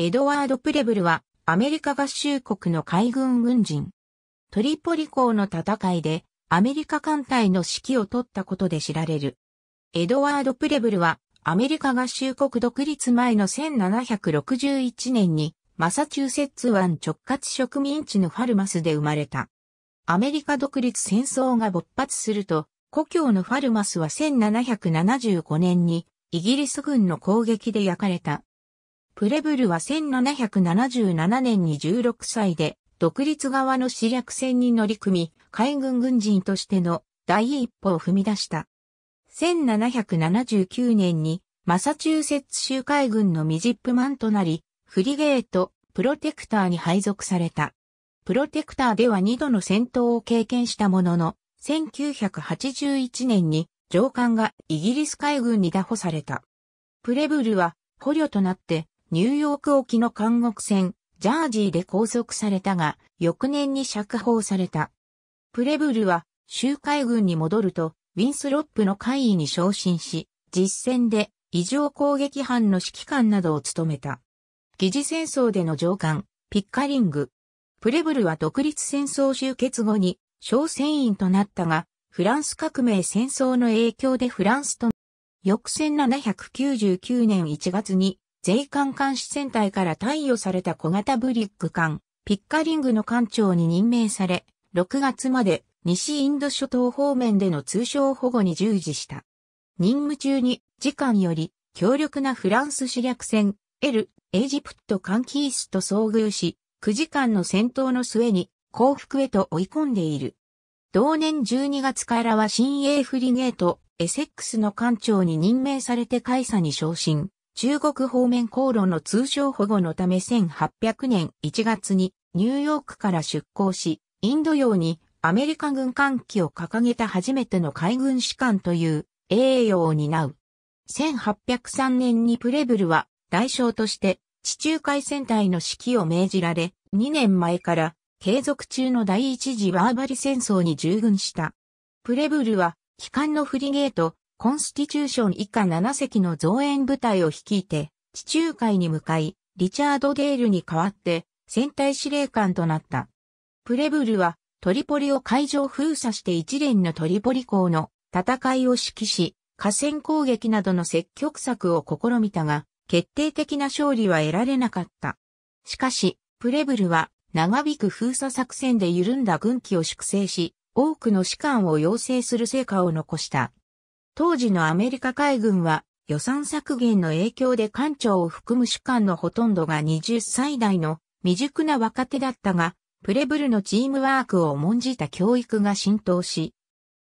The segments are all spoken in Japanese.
エドワード・プレブルはアメリカ合衆国の海軍軍人。トリポリ港の戦いでアメリカ艦隊の指揮を取ったことで知られる。エドワード・プレブルはアメリカ合衆国独立前の1761年にマサチューセッツ湾直轄植民地のファルマスで生まれた。アメリカ独立戦争が勃発すると、故郷のファルマスは1775年にイギリス軍の攻撃で焼かれた。プレブルは1777年に16歳で、独立側の死略戦に乗り組み、海軍軍人としての第一歩を踏み出した。1779年にマサチューセッツ州海軍のミジップマンとなり、フリゲート、プロテクターに配属された。プロテクターでは2度の戦闘を経験したものの、1981年に上官がイギリス海軍に打破された。プレブルは捕虜となってニューヨーク沖の監獄船、ジャージーで拘束されたが、翌年に釈放された。プレブルは、周海軍に戻ると、ウィンスロップの会議に昇進し、実戦で異常攻撃班の指揮官などを務めた。疑似戦争での上官、ピッカリング。プレブルは独立戦争終結後に小船員となったが、フランス革命戦争の影響でフランスと、翌1799年1月に税関監視船隊から貸与された小型ブリック艦、ピッカリングの艦長に任命され、6月まで西インド諸島方面での通商保護に従事した。任務中に、次官より、強力なフランス主略船、エル、エジプト艦キースと遭遇し、9時間の戦闘の末に降伏へと追い込んでいる。同年12月からは新鋭フリゲート、エセックスの艦長に任命されて会社に昇進。中国方面航路の通商保護のため1800年1月にニューヨークから出港し、インド洋にアメリカ軍艦機を掲げた初めての海軍士官という栄誉を担う。1803年にプレブルは代償として地中海戦隊の指揮を命じられ、2年前から継続中の第一次バーバリ戦争に従軍した。プレブルは、機関のフリゲート、コンスティチューション以下7隻の増援部隊を率いて、地中海に向かい、リチャード・デールに代わって、戦隊司令官となった。プレブルは、トリポリを海上封鎖して一連のトリポリ港の戦いを指揮し、河川攻撃などの積極策を試みたが、決定的な勝利は得られなかった。しかし、プレブルは長引く封鎖作戦で緩んだ軍機を粛清し、多くの士官を要請する成果を残した。当時のアメリカ海軍は予算削減の影響で艦長を含む主幹のほとんどが20歳代の未熟な若手だったが、プレブルのチームワークを重んじた教育が浸透し、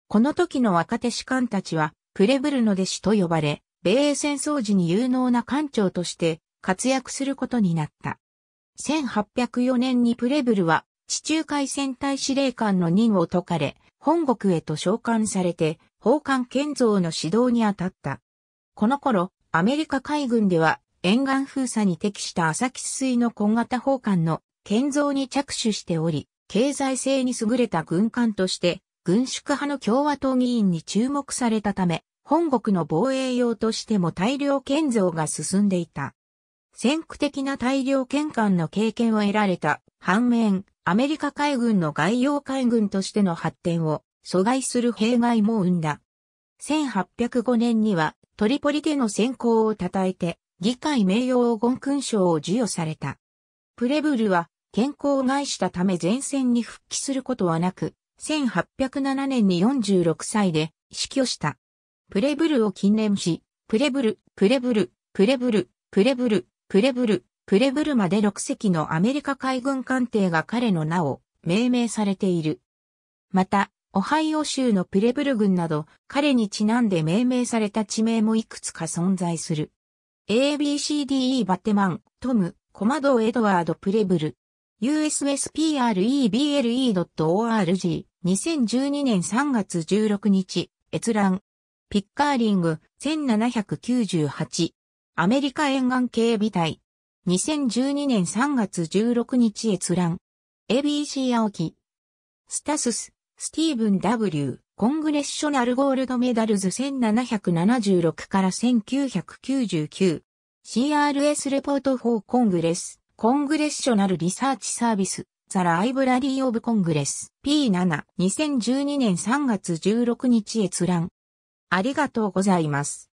この時の若手士官たちは、プレブルの弟子と呼ばれ、米英戦争時に有能な艦長として活躍することになった。1804年にプレブルは地中海戦隊司令官の任を解かれ、本国へと召喚されて、宝冠建造の指導に当たった。この頃、アメリカ海軍では沿岸封鎖に適した浅木水の小型砲艦の建造に着手しており、経済性に優れた軍艦として、軍縮派の共和党議員に注目されたため、本国の防衛用としても大量建造が進んでいた。先駆的な大量建艦の経験を得られた。反面、アメリカ海軍の外洋海軍としての発展を阻害する弊害も生んだ。1805年にはトリポリでの先行を称えて議会名誉黄金勲章を授与された。プレブルは健康を害したため前線に復帰することはなく、1807年に46歳で死去した。プレブルを禁念し、プレブル、プレブル、プレブル、プレブル、プレブル、プレブルマで6隻のアメリカ海軍艦艇が彼の名を命名されている。また、オハイオ州のプレブル軍など、彼にちなんで命名された地名もいくつか存在する。ABCDE バテマン、トム、コマドエドワード・プレブル。USSPREBLE.org 2012年3月16日閲覧ピッカーリング1798アメリカ沿岸警備隊2012年3月16日閲覧。ABC 青木。スタスス、スティーブン W、コングレッショナルゴールドメダルズ1776から1999。CRS レポート4コングレス、コングレッショナルリサーチサービス、ザ・ライブラリー・オブ・コングレス、P7、2012年3月16日閲覧。ありがとうございます。